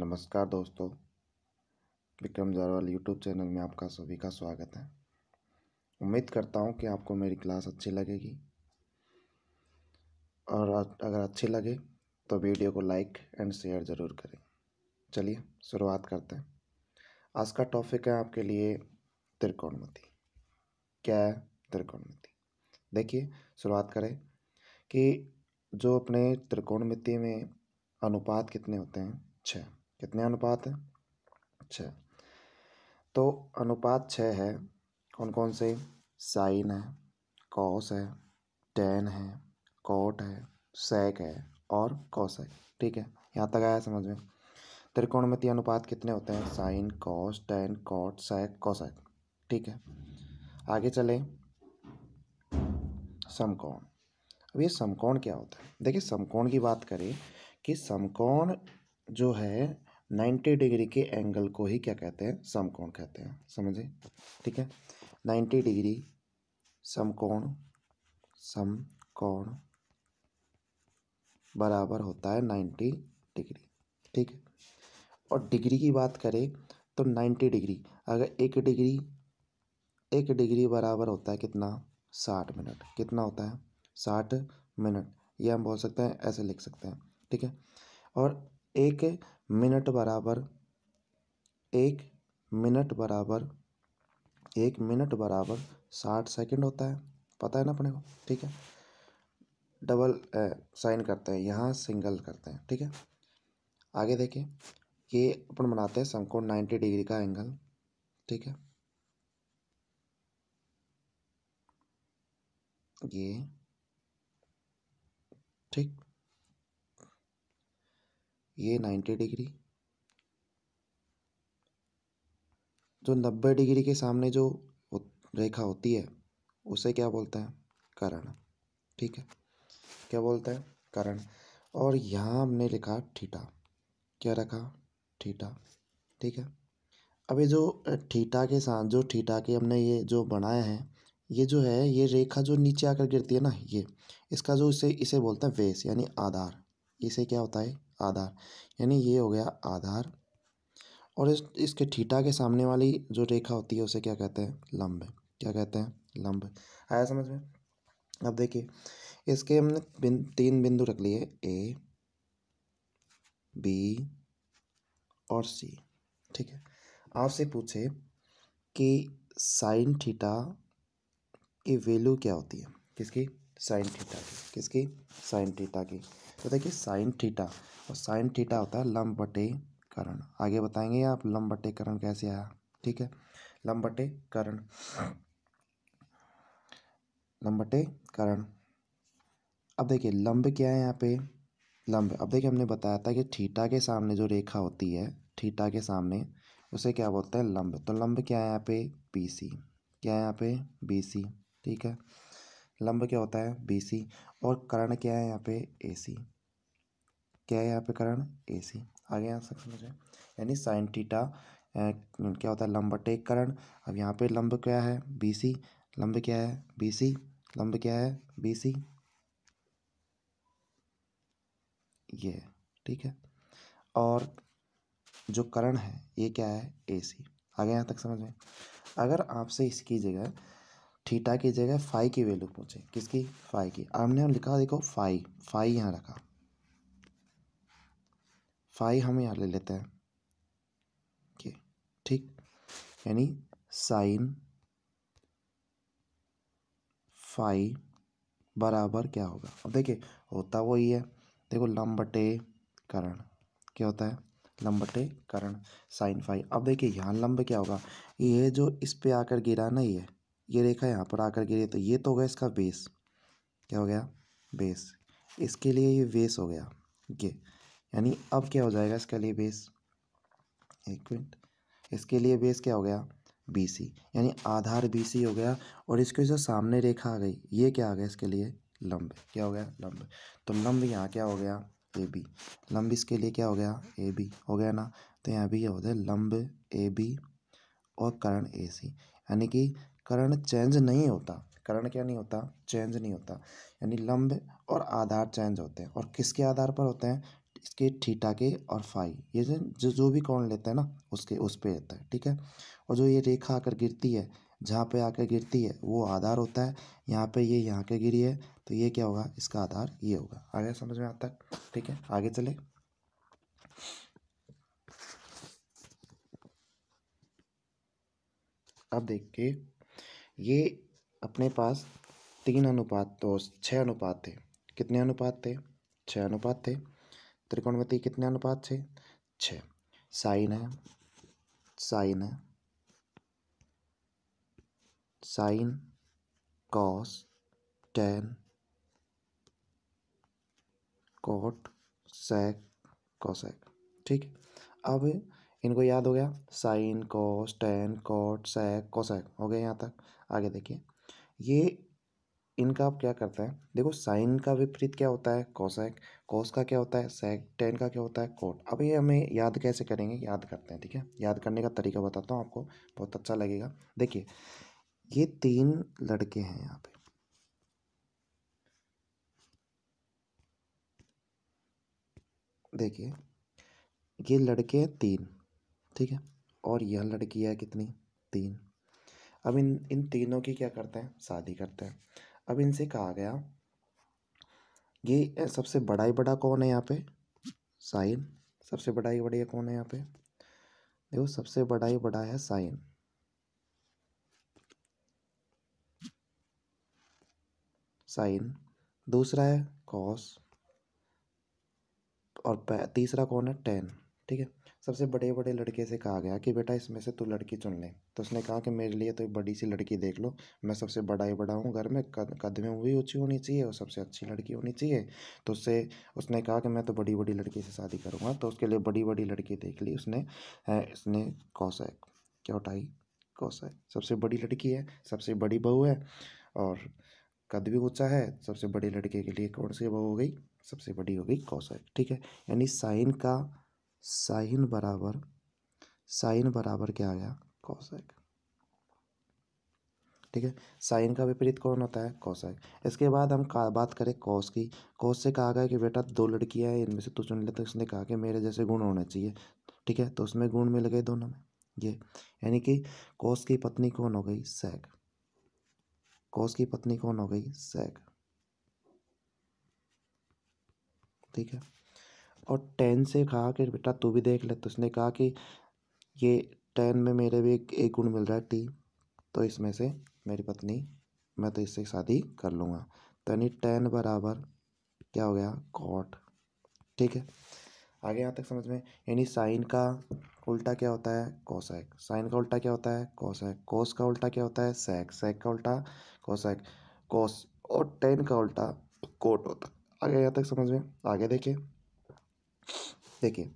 नमस्कार दोस्तों Vikram Jarwal YouTube channel में आपका सभी का स्वागत है उम्मीद करता हूँ कि आपको मेरी क्लास अच्छी लगेगी और अगर अच्छी लगे तो वीडियो को लाइक एंड शेयर ज़रूर करें चलिए शुरुआत करते हैं आज का टॉपिक है आपके लिए त्रिकोणमिति क्या है त्रिकोणमिति देखिए शुरुआत करें कि जो अपने त्रिकोणमिति में अनुपात कितने होते हैं छः कितने अनुपात है छः तो अनुपात छः है कौन कौन से साइन है कॉस है टेन है कॉट है सेक है और कॉसेक ठीक है यहाँ तक आया समझ में त्रिकोणमितीय अनुपात कितने होते हैं sine cos tan cot sec cosec ठीक है आगे चले समकोण अब ये समकोण क्या होता है देखिए समकोण की बात करें कि समकोण जो है 90 डिग्री के एंगल को ही क्या कहते हैं समकोण कहते हैं समझे ठीक है 90 डिग्री समकोण समकोण बराबर होता है 90 डिग्री ठीक है और डिग्री की बात करें तो 90 डिग्री अगर एक डिग्री एक डिग्री बराबर होता है कितना साठ मिनट कितना होता है साठ मिनट ये हम बोल सकते हैं ऐसे लिख सकते हैं ठीक है और एक मिनट बराबर एक मिनट बराबर एक मिनट बराबर साठ सेकंड होता है पता है ना अपने को ठीक है डबल साइन करते हैं यहाँ सिंगल करते हैं ठीक है आगे देखिए ये अपन बनाते हैं समकोण नाइन्टी डिग्री का एंगल ठीक है ये ठीक ये नाइन्टी डिग्री जो नब्बे डिग्री के सामने जो रेखा होती है उसे क्या बोलते हैं करण ठीक है क्या बोलते हैं करण और यहाँ हमने लिखा ठीठा क्या रखा ठीठा ठीक है अभी जो ठीठा के साथ जो ठीठा के हमने ये जो बनाया है ये जो है ये रेखा जो नीचे आकर गिरती है ना ये इसका जो इसे इसे बोलते हैं वेस यानी आधार इसे क्या होता है आधार यानी ये हो गया आधार और इस इसके ठीठा के सामने वाली जो रेखा होती है उसे क्या कहते हैं लंब क्या कहते हैं लंब आया समझ में अब देखिए इसके हमने बिन, तीन बिंदु रख लिए ए बी और सी ठीक है आपसे पूछे कि साइन थीटा की वैल्यू क्या होती है किसकी साइन थीटा की किसकी साइन थीटा की तो देखिए साइन थीटा और साइन थीटा होता है लंब बटे करण आगे बताएंगे आप लंब बटे करण कैसे आया ठीक है लंब बटे करण लंब बटे करण अब देखिए लंब क्या है यहाँ पे लंब अब देखिए हमने बताया था कि थीटा के सामने जो रेखा होती है थीटा के सामने उसे क्या बोलते हैं लंब तो लंब क्या है यहाँ पे बी सी क्या है यहाँ पे बी सी ठीक है लंब क्या होता है बी सी और कारण क्या है यहाँ पे एसी क्या है यहाँ पे कारण एसी आगे यहाँ तक समझ यानी साइन टीटा क्या होता है लंब टेक करण अब यहाँ पे लंब क्या है बीसी लंब क्या है बीसी लंब क्या है बीसी ये ठीक है और जो करण है ये क्या है एसी आगे यहाँ तक समझ में अगर आपसे इसकी जगह थीटा की जगह फाइव की वैल्यू पूछे किसकी फाइव की हमने लिखा देखो फाइव फाइव यहाँ रखा फाइव हम यहाँ ले लेते हैं ठीक यानी साइन फाइव बराबर क्या होगा अब देखिए होता वही है देखो लंबटे करण क्या होता है लंबटे करण साइन फाइव अब देखिए यहाँ लंब क्या होगा ये जो इस पे आकर गिरा ना ये ये रेखा यहाँ पर आकर गिरी तो ये तो हो गया इसका बेस क्या हो गया बेस इसके लिए ये बेस हो गया ये यानी अब क्या हो जाएगा इसके लिए बेस एक मिनट इसके लिए बेस क्या हो गया बी सी यानी आधार बी सी हो गया और इसके जो सामने रेखा आ गई ये क्या आ गया इसके लिए लंब क्या हो गया लंब तो लंब यहाँ क्या हो गया ए बी लंब इसके लिए क्या हो गया ए बी हो गया ना तो यहाँ भी यह हो गया लंब ए बी और करण ए सी यानी कि करण चेंज नहीं होता करण क्या नहीं होता चेंज नहीं होता यानी लंब और आधार चेंज होते हैं और किसके आधार पर होते हैं इसके ठीठा के और फाई ये जो जो भी कौन लेते हैं ना उसके उस पर रहता है ठीक है और जो ये रेखा आकर गिरती है जहाँ पे आकर गिरती है वो आधार होता है यहाँ पे ये यहाँ के गिरी है तो ये क्या होगा इसका आधार ये होगा आगे समझ में आता है ठीक है आगे चले अब देख के ये अपने पास तीन अनुपात तो छः अनुपात थे कितने अनुपात थे छः अनुपात थे त्रिकोणमिति कितने अनुपात थे छः साइन है साइन है sine cos tan cot sec cosec ठीक अब इनको याद हो गया sine cos tan cot sec cosec हो गया यहाँ तक आगे देखिए ये इनका आप क्या करते हैं देखो साइन का विपरीत क्या होता है कोसैक कोस का क्या होता है सैक टेन का क्या होता है कोट अब ये हमें याद कैसे करेंगे याद करते हैं ठीक है याद करने का तरीका बताता हूँ आपको बहुत अच्छा लगेगा देखिए ये तीन लड़के हैं यहाँ पे देखिए ये लड़के हैं तीन ठीक है और यह लड़की है कितनी तीन अब इन इन तीनों की क्या करते हैं शादी करते हैं अब इनसे कहा गया ये सबसे बड़ा ही बड़ा कौन है यहाँ पे साइन सबसे बड़ा ही बढ़िया कौन है यहाँ पे देखो सबसे बड़ा ही बड़ा है साइन साइन दूसरा है कॉस और तीसरा कौन है टेन ठीक है सबसे बड़े बड़े लड़के से कहा गया कि बेटा इसमें से तू लड़की चुन ले तो उसने कहा कि मेरे लिए तो एक बड़ी सी लड़की देख लो मैं सबसे बड़ा ही बड़ा हूँ घर में कद कद में भी ऊँची होनी चाहिए और सबसे अच्छी लड़की होनी चाहिए तो उससे उसने कहा कि मैं तो बड़ी बड़ी लड़की से शादी करूँगा तो उसके लिए बड़ी बड़ी लड़की देख ली उसने इसने कौशैक क्या उठाई कौशैक सबसे बड़ी लड़की है सबसे बड़ी बहू है और कद भी ऊँचा है सबसे बड़ी लड़के के लिए कौन सी बहू हो गई सबसे बड़ी हो गई कौशल ठीक है यानी साइन का साइन बराबर साइन बराबर क्या आ गया कौशक ठीक है साइन का विपरीत कौन होता है कौशक इसके बाद हम बात करें कौश की कौश से कहा गया कि बेटा दो लड़कियां हैं इनमें से तू तो चुन ले तो उसने कहा कि मेरे जैसे गुण होने चाहिए ठीक है तो उसमें गुण मिल गए दोनों में ये यानी कि कौश की पत्नी कौन हो गई सैक कौश की पत्नी कौन हो गई सैक ठीक है और टेन से कहा कि बेटा तू भी देख ले तो उसने कहा कि ये टेन में मेरे भी एक, एक गुण मिल रहा है टी तो इसमें से मेरी पत्नी मैं तो इससे शादी कर लूँगा तो यानी टेन बराबर क्या हो गया कॉट ठीक है आगे यहाँ तक समझ में यानी साइन का उल्टा क्या होता है कोसैक साइन का उल्टा क्या होता है कोसैक कोस का उल्टा क्या होता है सैक सैक का उल्टा कोसैक कोस और टेन का उल्टा कोट होता है आगे यहाँ तक समझ में आगे देखिए देखिए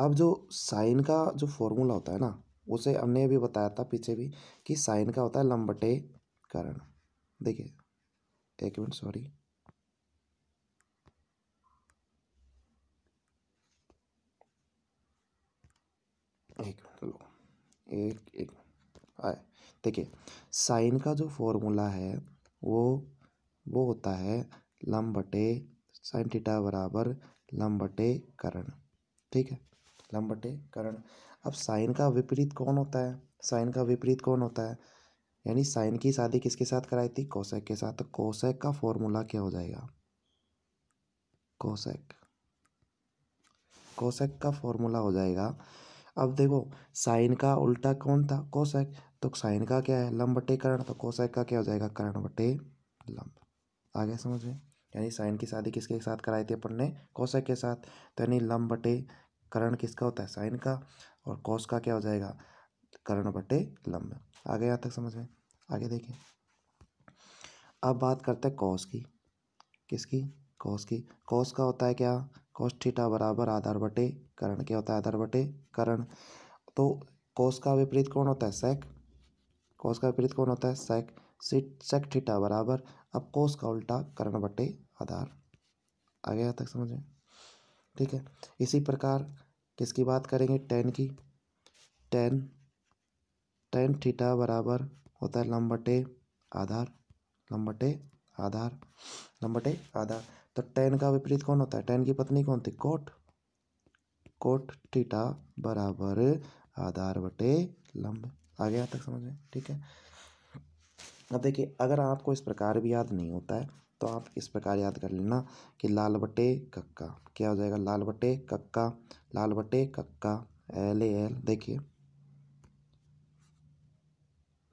अब जो साइन का जो फॉर्मूला होता है ना उसे हमने भी बताया था पीछे भी कि साइन का होता है लंबटे करण देखिए एक मिनट सॉरी एक मिनट लो एक एक देखिए साइन का जो फॉर्मूला है वो वो होता है लंबटे साइन थीटा बराबर लंबटेकरण ठीक है लंबटेकरण अब साइन का विपरीत कौन होता है साइन का विपरीत कौन होता है यानी साइन की शादी किसके साथ कराई थी कोशेक के साथ तो कोसेक का फॉर्मूला क्या हो जाएगा कोसेक कोसेक का फॉर्मूला हो जाएगा अब देखो साइन का उल्टा कौन था कोसेक तो साइन का क्या है लंब करण तो कोशेक का क्या हो जाएगा करण बटे लंब आगे समझ में यानी साइन की शादी किसके साथ कराई थी अपन ने कोशक के साथ तो यानी लम बटे करण किसका होता है साइन का और कौस का क्या हो जाएगा करण बटे लम्ब आगे यहाँ तक समझ में आगे देखिए अब बात करते हैं कॉस की किसकी कॉस की कॉस का होता है क्या कॉस ठीठा बराबर आधार बटे करण क्या होता है आधार बटे करण तो कॉस का विपरीत कौन होता है सेक कॉस का विपरीत कौन होता है सेक सेक थीटा बराबर अब कोस का उल्टा करण बटे आधार आ गया तक समझ में ठीक है इसी प्रकार किसकी बात करेंगे टेन की टेन टेन थीटा बराबर होता है लम्बटे आधार लम्बटे आधार लम्बटे आधार तो टेन का विपरीत कौन होता है टेन की पत्नी कौन थी कोट कोट थीटा बराबर आधार बटे लंब आ गया तक समझ में ठीक है अब देखिए अगर आपको इस प्रकार भी याद नहीं होता है तो आप इस प्रकार याद कर लेना कि लाल बटे कक्का क्या हो जाएगा लाल बटे कक्का लाल बटे कक्का एल ए एल देखिए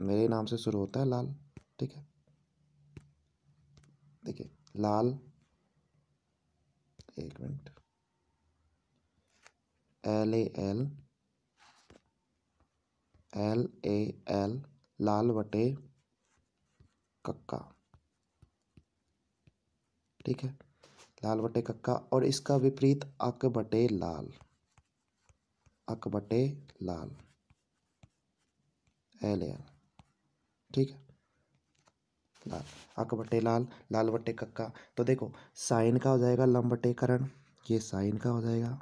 मेरे नाम से शुरू होता है लाल ठीक है देखिए लाल एक minute L A L L A L लाल बटे कक्का ठीक है लाल बटे कक्का और इसका विपरीत अक बटे लाल अक बटे लाल एल एल ठीक है लाल अक बटे लाल लाल बटे कक्का तो देखो साइन का हो जाएगा लम बटे करण ये साइन का हो जाएगा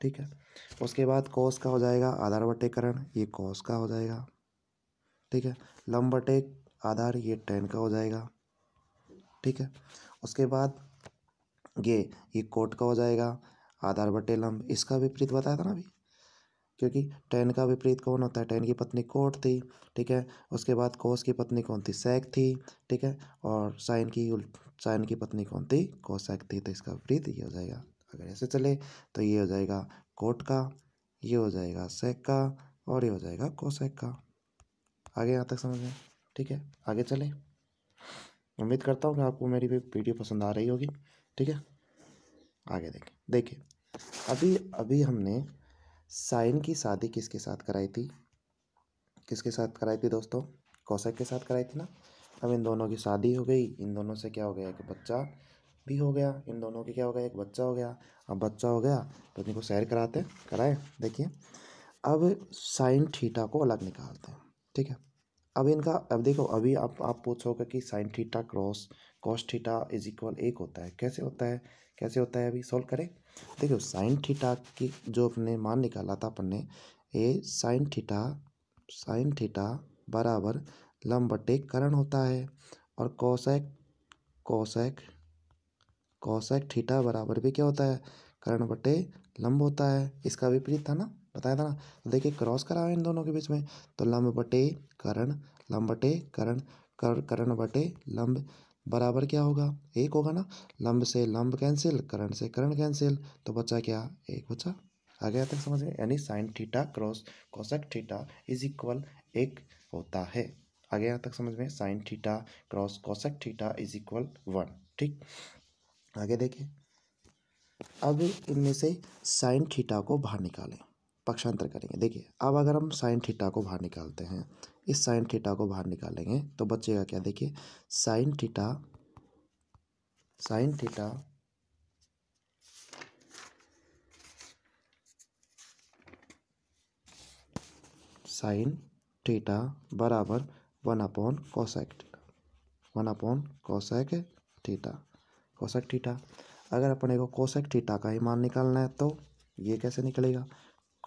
ठीक है उसके बाद कोस का हो जाएगा आधार बटे करण ये कोस का हो जाएगा ठीक है लम बटे आधार ये टेन का हो जाएगा ठीक है उसके बाद ये ये कोट का हो जाएगा आधार बटे लंब इसका विपरीत बताया था ना अभी क्योंकि टेन का विपरीत कौन होता है टेन की पत्नी कोट थी ठीक है उसके बाद कोस की पत्नी कौन थी सैक थी ठीक है और साइन की साइन की पत्नी कौन थी कोसैक थी तो इसका विपरीत ये हो जाएगा अगर ऐसे चले तो ये हो जाएगा कोट का ये हो जाएगा सेक का और ये हो जाएगा कोसेक का आगे यहाँ तक समझ में ठीक है आगे चले उम्मीद करता हूँ कि आपको मेरी भी वीडियो पसंद आ रही होगी ठीक है आगे देखें देखिए अभी अभी हमने साइन की शादी किसके साथ कराई थी किसके साथ कराई थी दोस्तों कौशक के साथ कराई थी ना अब इन दोनों की शादी हो गई इन दोनों से क्या हो गया कि बच्चा भी हो गया इन दोनों के क्या हो गया एक बच्चा हो गया अब बच्चा हो गया तो इनको सैर कराते कराए देखिए अब साइन ठीठा को अलग निकालते हैं ठीक है अब इनका अब देखो अभी आप आप पूछोगे कि sine theta cross cos theta is equal एक होता है कैसे होता है कैसे होता है अभी सॉल्व करें देखो साइन थीटा की जो अपने मान निकाला था अपन ने ए साइन थीटा साइन थीटा बराबर लंब बटे करण होता है और कौशैक कौशैक कौशैक थीटा बराबर भी क्या होता है करण बटे लंब होता है इसका विपरीत था ना बताया था ना तो देखिए क्रॉस करा इन दोनों के बीच में तो लंब बटे करण लंब बटे करण कर करण बटे लंब बराबर क्या होगा एक होगा ना लंब से लंब कैंसिल करण से करण कैंसिल तो बच्चा क्या एक बच्चा आ गया तक समझ गए यानी sine theta cross cosec theta is equal एक होता है आ गया तक समझ में sine theta cross cosec theta is equal one ठीक आगे देखें अब इनमें से साइन थीटा को बाहर निकालें पक्षांतर करेंगे देखिए अब अगर हम साइन थीटा को बाहर निकालते हैं इस साइन थीटा को बाहर निकालेंगे तो बचेगा क्या देखिए sine theta sine theta sine theta बराबर one upon cosec one upon cosec theta cosec theta अगर अपने को कोसैक थीटा का ही मान निकालना है तो ये कैसे निकलेगा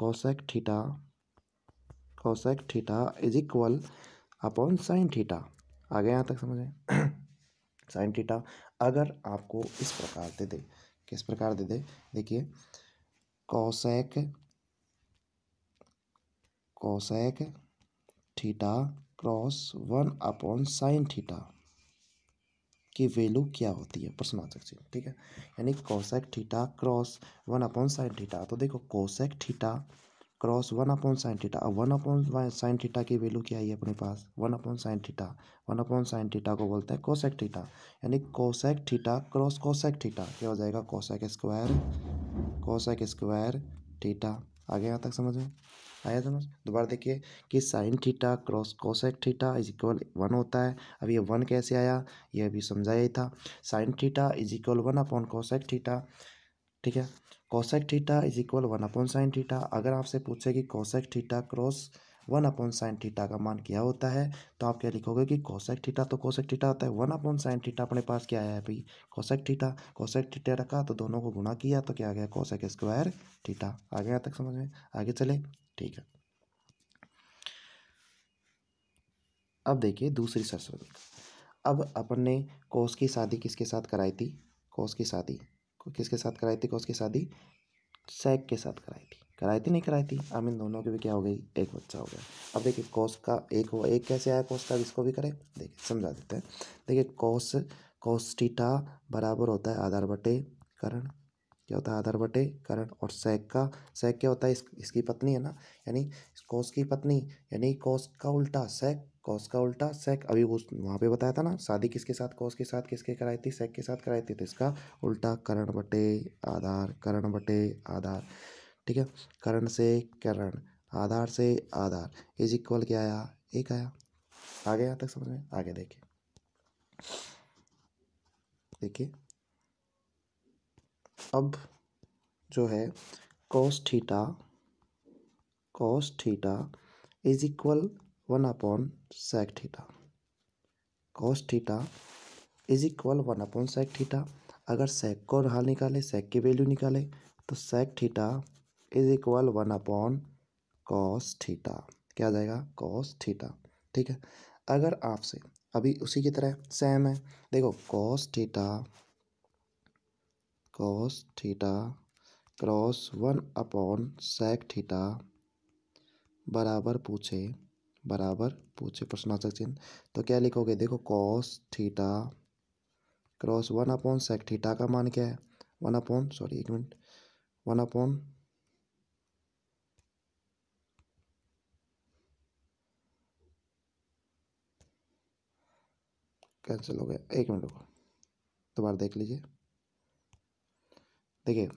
cosec theta cosec theta is equal upon sine theta आगे यहाँ तक समझें साइन थीटा अगर आपको इस प्रकार दे दे किस प्रकार दे दे देखिए cosec cosec theta cross one upon sine theta की वैल्यू क्या होती है प्रश्न प्रश्नवाचक चिन्ह ठीक है यानी cosec theta cross one upon sine theta तो देखो cosec theta cross one upon sine theta अब वन अपॉन साइन थीटा की वैल्यू क्या आई है अपने पास one upon sine theta one upon sine theta को बोलते हैं कोसेक थीटा यानी cosec theta cross cosec theta क्या हो जाएगा cosec square cosec square theta आगे यहाँ तक समझ में आया था ना दोबारा देखिए कि sine theta cross cosec theta is equal one होता है अब ये वन कैसे आया ये अभी समझाया ही था sine theta is equal one upon cosec theta ठीक है cosec theta is equal one upon sine theta अगर आपसे पूछे कि cosec theta cross one upon sine theta का मान क्या होता है तो आप क्या लिखोगे कि कोसेक थीटा तो कोसेक थीटा होता है वन अपॉन साइन थीटा अपने पास क्या आया अभी भाई कोसेक थीटा कोसेक थीटा रखा तो दोनों को गुणा किया तो क्या आ गया कोसेक स्क्वायर थीटा आ गया तक समझ में आगे चले ठीक है अब देखिए दूसरी सरस्वती अब अपन ने कोस की शादी किसके साथ कराई थी कोस की शादी किसके साथ कराई थी कोस की शादी सैक के साथ कराई थी कराई थी नहीं कराई थी अब इन दोनों की भी क्या हो गई एक बच्चा हो गया अब देखिए कोस का एक हुआ एक कैसे आया कोस का इसको भी करें देखिए समझा देते हैं देखिए कोस कोस टीटा बराबर होता है आधार बटे करण क्या होता है आधार बटे करण और सैक का सैक क्या होता है इस, इसकी पत्नी है ना यानी कॉस की पत्नी यानी कॉस का उल्टा सैक कॉस का उल्टा सैक अभी वो वहाँ पे बताया था ना शादी किसके साथ कॉस के साथ किसके कराई थी सैक के साथ कराई थी तो इसका उल्टा करण बटे आधार करण बटे आधार ठीक है करण से करण आधार से आधार इज इक्वल क्या आया एक आया आगे यहाँ तक समझ में आगे देखिए देखिए अब जो है cos theta cos theta is equal one upon sec theta cos theta is equal one upon sec theta अगर सेक को रहा निकाले सेक की वैल्यू निकाले तो sec theta is equal one upon cos theta क्या आ जाएगा कॉस थीटा ठीक है अगर आपसे अभी उसी की तरह सेम है देखो cos theta cos theta cross one upon sec theta बराबर पूछे बराबर पूछे प्रश्नार्थक चिन्ह तो क्या लिखोगे देखो cos theta cross one upon sec theta का मान क्या है वन अपॉन सॉरी एक मिनट वन अपॉन कैंसिल हो गया एक मिनट रुको दोबारा देख लीजिए देखिए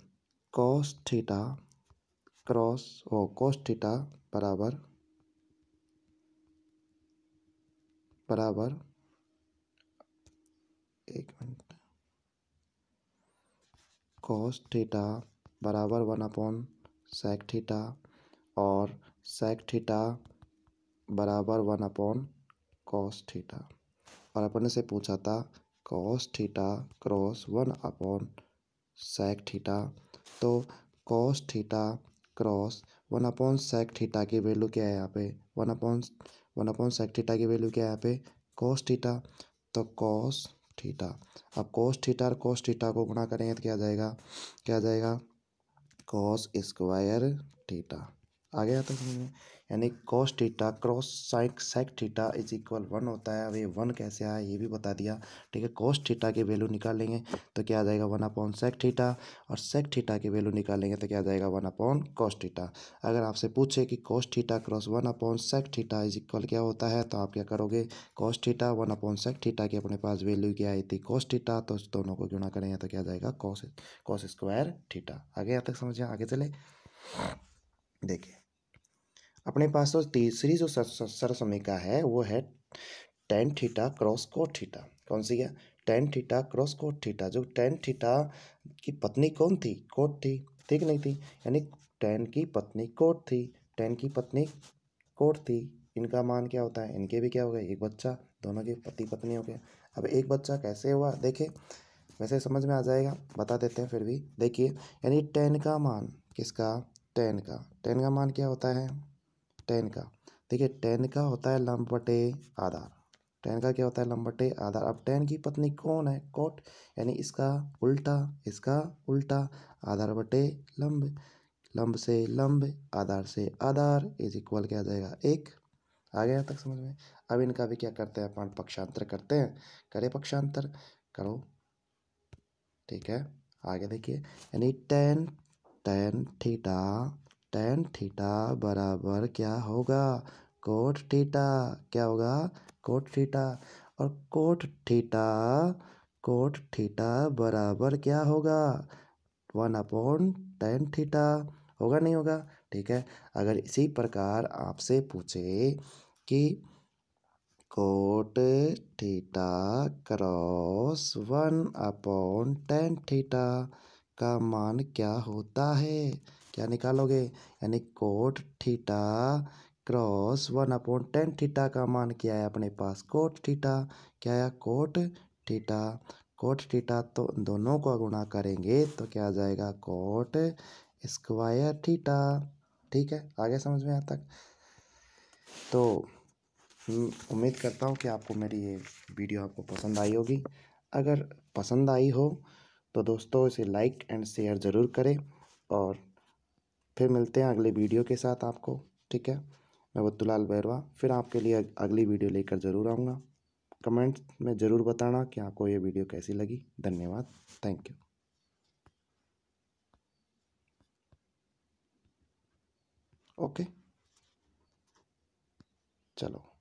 कॉस थीटा क्रॉस ओ कॉस थीटा बराबर बराबर एक मिनट कॉस थीटा बराबर वन अपॉन सेक थीटा और सेक थीटा बराबर वन अपॉन कॉस थीटा और अपने से पूछा था cos theta cross one upon sec theta तो cos theta cross one upon sec theta की वैल्यू क्या है यहाँ पे one upon one upon sec theta की वैल्यू क्या है यहाँ पे कॉस थीटा तो कॉस थीटा अब कॉस थीटा और कॉस थीटा को गुणा करेंगे तो क्या जाएगा क्या जाएगा कॉस स्क्वायर थीटा आ गया तो समझ में यानी cos theta cross sec sec theta is equal one होता है अब ये वन कैसे आया ये भी बता दिया ठीक है कॉस थीटा की वैल्यू निकालेंगे तो क्या आ जाएगा वन अपॉन सेक थीटा और सेक थीटा की वैल्यू निकालेंगे तो क्या आ जाएगा वन अपॉन कॉस थीटा अगर आपसे पूछे कि cos theta cross one upon sec theta is equal क्या होता है तो आप क्या करोगे cos theta one upon sec theta की अपने पास वैल्यू क्या आई थी कॉस थीटा तो दोनों को गुणा करेंगे तो क्या जाएगा कॉस कॉस स्क्वायर थीटा आगे यहाँ तक समझिए आगे चले देखिए अपने पास तो तीसरी जो समीका है वो है tan theta cross cot theta कौन सी है tan theta cross cot theta जो टेन थीटा की पत्नी कौन थी कोट थी ठीक नहीं थी यानी टेन की पत्नी कोट थी टेन की पत्नी कोट थी इनका मान क्या होता है इनके भी क्या हो गए एक बच्चा दोनों के पति पत्नी हो गए अब एक बच्चा कैसे हुआ देखे वैसे समझ में आ जाएगा बता देते हैं फिर भी देखिए यानी टेन का मान किसका टेन का टेन का मान क्या होता है टेन का देखिए टेन का होता है लंब बटे आधार टेन का क्या होता है लंब बटे आधार अब टेन की पत्नी कौन है कोट यानी इसका उल्टा इसका उल्टा आधार बटे लंब लंब से लंब आधार से आधार इज इक्वल क्या जाएगा एक आ गया तक समझ में अब इनका भी क्या करते हैं अपन पक्षांतर करते हैं करे पक्षांतर करो ठीक है आगे देखिए यानी tan tan theta tan theta बराबर क्या होगा कोट थीटा क्या होगा कोट थीटा और कोट थीटा कोट थीटा बराबर क्या होगा वन अपॉन टेन थीटा होगा नहीं होगा ठीक है अगर इसी प्रकार आपसे पूछे कि cot theta cross one upon tan theta का मान क्या होता है क्या निकालोगे यानी cot theta cross one upon tan theta का मान क्या है अपने पास कोट थीटा क्या आया कोट थीटा कोट थीटा तो दोनों को गुणा करेंगे तो क्या आ जाएगा कोट स्क्वायर थीटा ठीक है आगे समझ में आता तो हम्म, उम्मीद करता हूँ कि आपको मेरी ये वीडियो आपको पसंद आई होगी अगर पसंद आई हो तो दोस्तों इसे लाइक एंड शेयर ज़रूर करें और फिर मिलते हैं अगले वीडियो के साथ आपको ठीक है मैं बत्तूलाल बैरवा फिर आपके लिए अगली वीडियो लेकर ज़रूर आऊँगा कमेंट में ज़रूर बताना कि आपको ये वीडियो कैसी लगी धन्यवाद थैंक यू ओके चलो